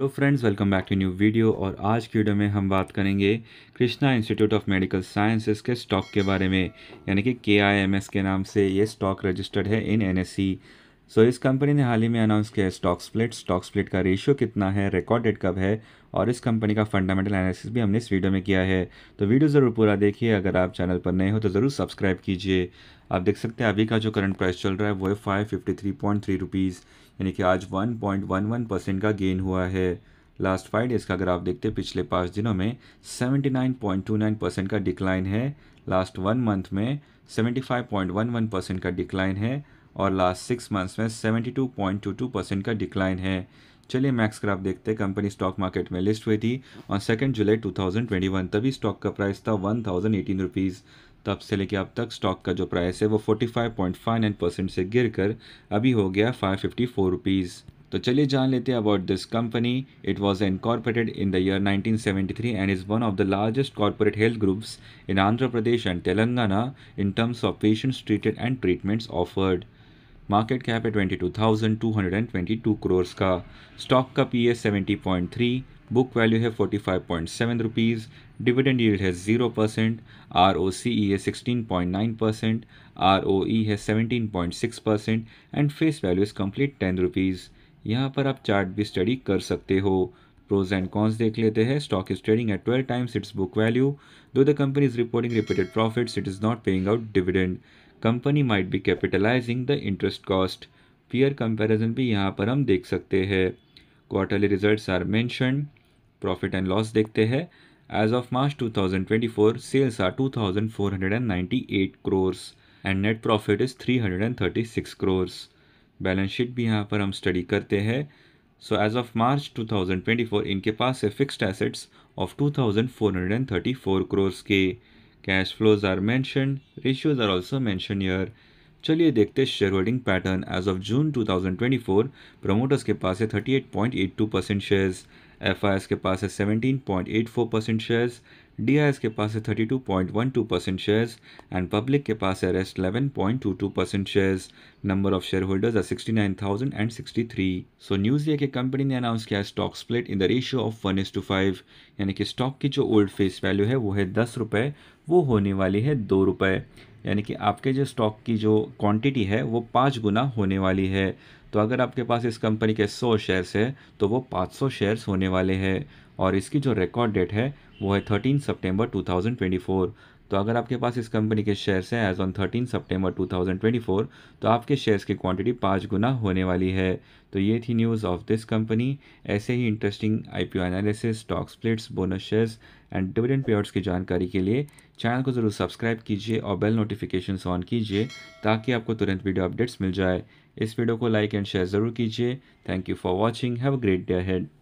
Hello friends welcome back to new video और आज की वीडियो में हम बात करेंगे Krishna Institute of Medical Sciences के स्टॉक के बारे में यानी कि के के नाम से ये स्टॉक रजिस्टर्ड है इन एनएससी सो इस कंपनी ने हाल ही में अनाउंस किया है स्टॉक स्प्लिट स्टॉक स्प्लिट का रेशियो कितना है रिकॉर्डेड कब है और इस कंपनी का फंडामेंटल एनालिसिस भी हमने इस वीडियो में किया है तो वीडियो ज़रूर पूरा देखिए अगर आप चैनल पर नए हो तो ज़रूर सब्सक्राइब कीजिए आप देख सकते हैं अभी का जो करंट प्राइस चल रहा है वो है five fifty three point three rupees यानी कि आज one point one one percent का गेन हुआ है लास्ट फाइव डेज़ का अगर आप देखते हैं पिछले पाँच दिनों में 79.29 परसेंट का डिक्लाइन है लास्ट वन मंथ में 75.11 परसेंट का डिक्लाइन है और लास्ट सिक्स मंथ्स में टू परसेंट का डिक्लाइन है चलिए मैक्स ग्राफ देखते हैं कंपनी स्टॉक मार्केट में लिस्ट हुई थी और सेकेंड जुलाई 2021 तभी स्टॉक का प्राइस था वन थाउजेंड एटीन रुपीज़ तब से लेके अब तक स्टॉक का जो प्राइस है वो 45.59 परसेंट से गिर कर अभी हो गया फाइव फिफ्टी फोर रुपीज़ तो चलिए जान लेते हैं about this company it was incorporated in the year 1973 and is one of the largest corporate health groups in Andhra Pradesh and Telangana in terms of patients treated and treatments offered market cap है twenty two crores का stock का P है three book value है 45.7 rupees dividend yield है 0 percent R ओ C E है nine percent R O E है 17.6 percent and face value is complete ten rupees यहाँ पर आप चार्ट भी स्टडी कर सकते हो प्रोज एंड कॉन्स देख लेते हैं stock is trading at twelve times its book value though the company is reporting repeated profits it is not paying out dividend company might be capitalizing the interest cost peer comparison भी यहाँ पर हम देख सकते हैं quarterly results are mentioned profit and loss देखते हैं as of March 2024 sales are two four hundred and net profit is 336 crores balance sheet भी यहाँ पर हम स्टडी करते हैं सो एज ऑफ मार्च 2024 इनके पास है फिक्स्ड एसेट्स ऑफ 2434 क्रोर्स के cash flows are mentioned ratios are also mentioned here. चलिए देखते हैं share holding pattern as of June 2024 promoters के पास है 38.82 परसेंट शेयर्स एफ के पास है 17.84 परसेंट शेयर्स डी के पास है thirty two point two percent shares and public के पास है rest point two percent shares number of share holders are three so news ये कि कंपनी ने अनाउंस किया stock split in the ratio of one is to five यानी कि stock की जो ओल्ड फेस वैल्यू है वो है दस रुपये वो होने वाली है दो रुपये यानी कि आपके जो स्टॉक की जो क्वांटिटी है वो पाँच गुना होने वाली है तो अगर आपके पास इस कंपनी के सौ शेयर्स है तो वो पाँच सौ शेयर्स होने वाले हैं और इसकी जो रिकॉर्ड डेट है वो है थर्टीन सितंबर 2024 तो अगर आपके पास इस कंपनी के शेयर्स हैं एज ऑन थर्टीन सितंबर 2024 तो आपके शेयर्स की क्वांटिटी पाँच गुना होने वाली है तो ये थी न्यूज़ ऑफ दिस कंपनी ऐसे ही interesting IPO analysis stock splits bonus shares and dividend payouts की जानकारी के लिए चैनल को ज़रूर सब्सक्राइब कीजिए और बेल नोटिफिकेशन ऑन कीजिए ताकि आपको तुरंत वीडियो अपडेट्स मिल जाए इस वीडियो को लाइक एंड शेयर ज़रूर कीजिए thank you for watching have a great day head